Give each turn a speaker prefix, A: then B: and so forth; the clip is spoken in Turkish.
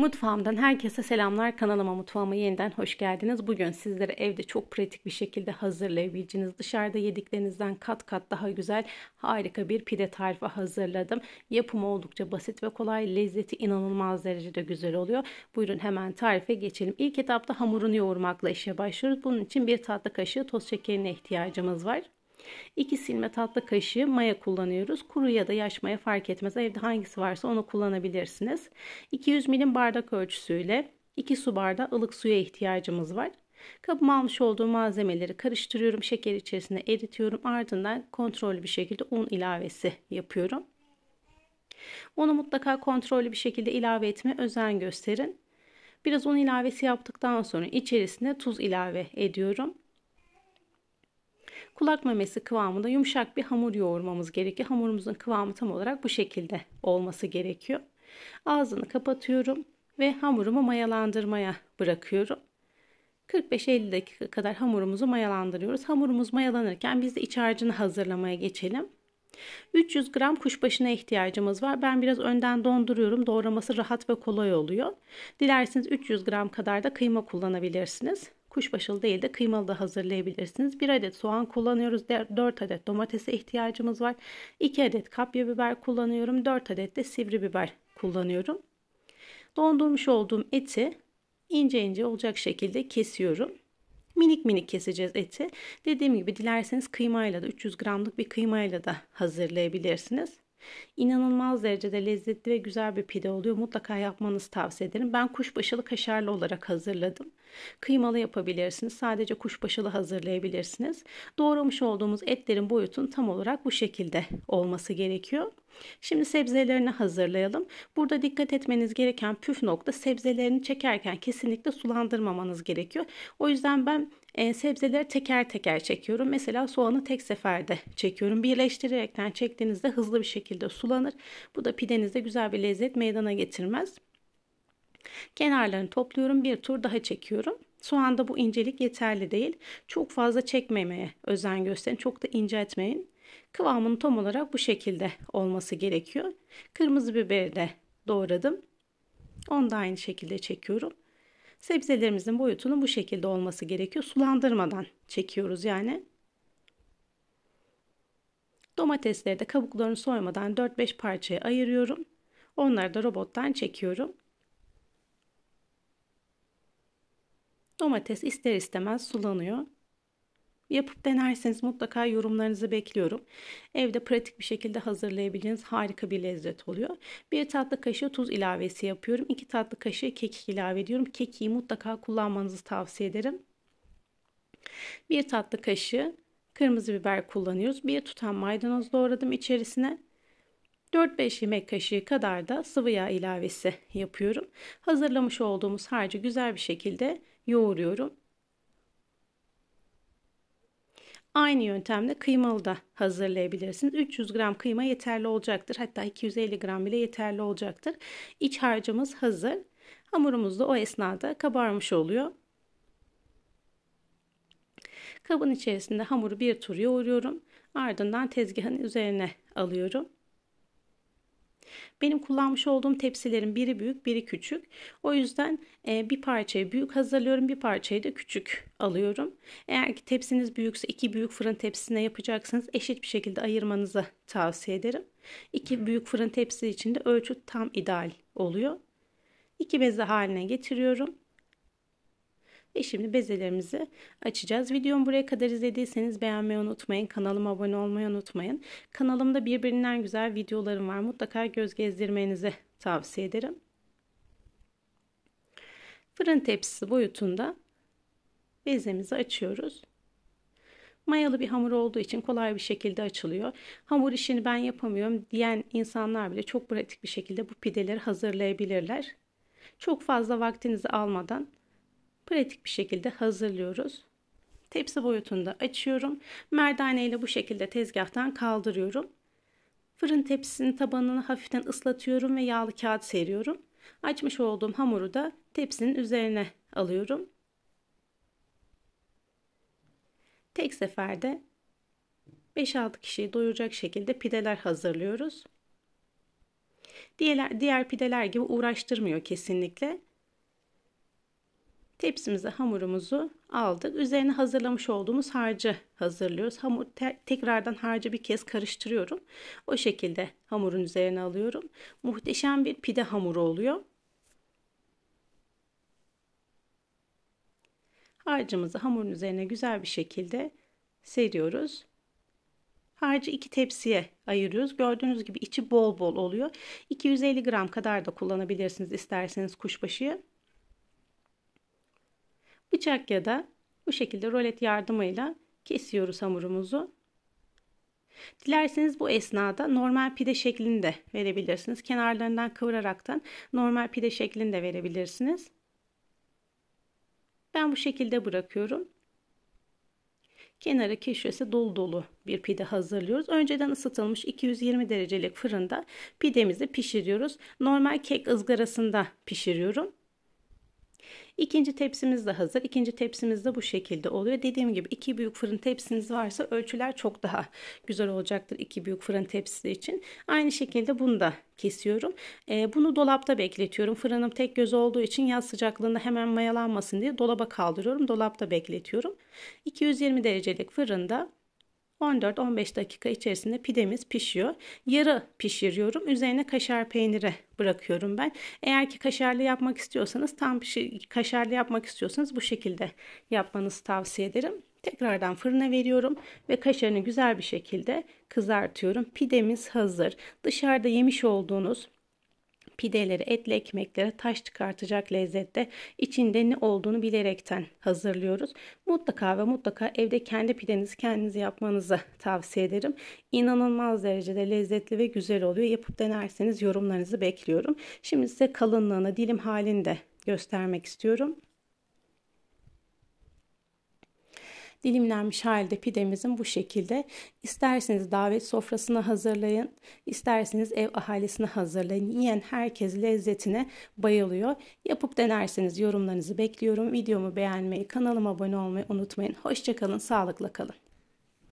A: Mutfağımdan herkese selamlar. Kanalıma mutfağıma yeniden hoş geldiniz. Bugün sizlere evde çok pratik bir şekilde hazırlayabileceğiniz dışarıda yediklerinizden kat kat daha güzel harika bir pide tarifi hazırladım. Yapımı oldukça basit ve kolay. Lezzeti inanılmaz derecede güzel oluyor. Buyurun hemen tarife geçelim. İlk etapta hamurunu yoğurmakla işe başlıyoruz. Bunun için bir tatlı kaşığı toz şekerine ihtiyacımız var. 2 silme tatlı kaşığı maya kullanıyoruz. Kuru ya da yaş maya fark etmez. Evde hangisi varsa onu kullanabilirsiniz. 200 milim bardak ölçüsüyle 2 su bardağı ılık suya ihtiyacımız var. Kabıma almış olduğum malzemeleri karıştırıyorum. Şeker içerisine eritiyorum. Ardından kontrollü bir şekilde un ilavesi yapıyorum. Onu mutlaka kontrollü bir şekilde ilave etme özen gösterin. Biraz un ilavesi yaptıktan sonra içerisine tuz ilave ediyorum kulak memesi kıvamında yumuşak bir hamur yoğurmamız gerekiyor. Hamurumuzun kıvamı tam olarak bu şekilde olması gerekiyor. Ağzını kapatıyorum ve hamurumu mayalandırmaya bırakıyorum. 45-50 dakika kadar hamurumuzu mayalandırıyoruz. Hamurumuz mayalanırken biz de iç harcını hazırlamaya geçelim. 300 gram kuşbaşına ihtiyacımız var. Ben biraz önden donduruyorum. Doğraması rahat ve kolay oluyor. Dilerseniz 300 gram kadar da kıyma kullanabilirsiniz kuşbaşılı değil de kıymalı da hazırlayabilirsiniz. 1 adet soğan kullanıyoruz. 4 adet domatese ihtiyacımız var. 2 adet kapya biber kullanıyorum. 4 adet de sivri biber kullanıyorum. Dondurmuş olduğum eti ince ince olacak şekilde kesiyorum. Minik minik keseceğiz eti. Dediğim gibi dilerseniz kıymayla da 300 gramlık bir kıymayla da hazırlayabilirsiniz. İnanılmaz derecede lezzetli ve güzel bir pide oluyor. Mutlaka yapmanızı tavsiye ederim. Ben kuşbaşılı kaşarlı olarak hazırladım. Kıymalı yapabilirsiniz. Sadece kuşbaşılı hazırlayabilirsiniz. Doğramış olduğumuz etlerin boyutun tam olarak bu şekilde olması gerekiyor. Şimdi sebzelerini hazırlayalım. Burada dikkat etmeniz gereken püf nokta sebzelerini çekerken kesinlikle sulandırmamanız gerekiyor. O yüzden ben e, sebzeleri teker teker çekiyorum. Mesela soğanı tek seferde çekiyorum. Birleştirerekten çektiğinizde hızlı bir şekilde sulanır. Bu da pidenizde güzel bir lezzet meydana getirmez. Kenarlarını topluyorum. Bir tur daha çekiyorum. Soğanda bu incelik yeterli değil. Çok fazla çekmemeye özen gösterin. Çok da ince etmeyin. Kıvamının tam olarak bu şekilde olması gerekiyor. Kırmızı biberi de doğradım. Onu da aynı şekilde çekiyorum. Sebzelerimizin boyutunun bu şekilde olması gerekiyor. Sulandırmadan çekiyoruz yani. Domatesleri de kabuklarını soymadan 4-5 parçaya ayırıyorum. Onları da robottan çekiyorum. Domates ister istemez sulanıyor. Yapıp denerseniz mutlaka yorumlarınızı bekliyorum. Evde pratik bir şekilde hazırlayabileceğiniz harika bir lezzet oluyor. Bir tatlı kaşığı tuz ilavesi yapıyorum. İki tatlı kaşığı kekik ilave ediyorum. Kekiği mutlaka kullanmanızı tavsiye ederim. Bir tatlı kaşığı kırmızı biber kullanıyoruz. Bir tutam maydanoz doğradım içerisine. 4-5 yemek kaşığı kadar da sıvı yağ ilavesi yapıyorum. Hazırlamış olduğumuz harcı güzel bir şekilde yoğuruyorum. Aynı yöntemle kıymalı da hazırlayabilirsiniz. 300 gram kıyma yeterli olacaktır. Hatta 250 gram bile yeterli olacaktır. İç harcımız hazır. Hamurumuz da o esnada kabarmış oluyor. Kabın içerisinde hamuru bir tur yoğuruyorum. Ardından tezgahın üzerine alıyorum. Benim kullanmış olduğum tepsilerin biri büyük biri küçük. O yüzden e, bir parçayı büyük hazırlıyorum bir parçayı da küçük alıyorum. Eğer ki tepsiniz büyükse iki büyük fırın tepsisine yapacaksanız eşit bir şekilde ayırmanızı tavsiye ederim. İki büyük fırın tepsi de ölçü tam ideal oluyor. İki beze haline getiriyorum. Ve şimdi bezelerimizi açacağız. Videomu buraya kadar izlediyseniz beğenmeyi unutmayın. Kanalıma abone olmayı unutmayın. Kanalımda birbirinden güzel videolarım var. Mutlaka göz gezdirmenizi tavsiye ederim. Fırın tepsisi boyutunda bezemizi açıyoruz. Mayalı bir hamur olduğu için kolay bir şekilde açılıyor. Hamur işini ben yapamıyorum diyen insanlar bile çok pratik bir şekilde bu pideleri hazırlayabilirler. Çok fazla vaktinizi almadan pratik bir şekilde hazırlıyoruz. Tepsi boyutunda açıyorum. Merdane ile bu şekilde tezgahtan kaldırıyorum. Fırın tepsisinin tabanını hafiften ıslatıyorum ve yağlı kağıt seriyorum. Açmış olduğum hamuru da tepsinin üzerine alıyorum. Tek seferde 5-6 kişiyi doyuracak şekilde pideler hazırlıyoruz. Diğer, diğer pideler gibi uğraştırmıyor kesinlikle. Tepsimize hamurumuzu aldık. Üzerine hazırlamış olduğumuz harcı hazırlıyoruz. Hamur te tekrardan harcı bir kez karıştırıyorum. O şekilde hamurun üzerine alıyorum. Muhteşem bir pide hamuru oluyor. Harcımızı hamurun üzerine güzel bir şekilde seriyoruz. Harcı iki tepsiye ayırıyoruz. Gördüğünüz gibi içi bol bol oluyor. 250 gram kadar da kullanabilirsiniz isterseniz kuşbaşıyı. Bıçak ya da bu şekilde rolet yardımıyla kesiyoruz hamurumuzu. Dilerseniz bu esnada normal pide şeklinde verebilirsiniz. Kenarlarından kıvıraraktan normal pide şeklinde verebilirsiniz. Ben bu şekilde bırakıyorum. Kenarı köşesi dolu dolu bir pide hazırlıyoruz. Önceden ısıtılmış 220 derecelik fırında pidemizi pişiriyoruz. Normal kek ızgarasında pişiriyorum. İkinci tepsimiz de hazır. İkinci tepsimiz de bu şekilde oluyor. Dediğim gibi iki büyük fırın tepsiniz varsa ölçüler çok daha güzel olacaktır iki büyük fırın tepsisi için. Aynı şekilde bunu da kesiyorum. E, bunu dolapta bekletiyorum. Fırınım tek göz olduğu için yaz sıcaklığında hemen mayalanmasın diye dolaba kaldırıyorum. Dolapta bekletiyorum. 220 derecelik fırında 14-15 dakika içerisinde pidemiz pişiyor. Yarı pişiriyorum. Üzerine kaşar peyniri bırakıyorum ben. Eğer ki kaşarlı yapmak istiyorsanız tam pişir, kaşarlı yapmak istiyorsanız bu şekilde yapmanızı tavsiye ederim. Tekrardan fırına veriyorum ve kaşarını güzel bir şekilde kızartıyorum. Pidemiz hazır. Dışarıda yemiş olduğunuz pideleri, etli ekmeklere taş çıkartacak lezzette içinde ne olduğunu bilerekten hazırlıyoruz. Mutlaka ve mutlaka evde kendi pidenizi kendiniz yapmanızı tavsiye ederim. İnanılmaz derecede lezzetli ve güzel oluyor. Yapıp denerseniz yorumlarınızı bekliyorum. Şimdi size kalınlığını, dilim halinde göstermek istiyorum. Dilimlenmiş halde pidemizin bu şekilde. İsterseniz davet sofrasına hazırlayın, isterseniz ev ahalisine hazırlayın. Yiyen herkes lezzetine bayılıyor. Yapıp denerseniz yorumlarınızı bekliyorum. Videomu beğenmeyi, kanalıma abone olmayı unutmayın. Hoşçakalın, sağlıkla kalın.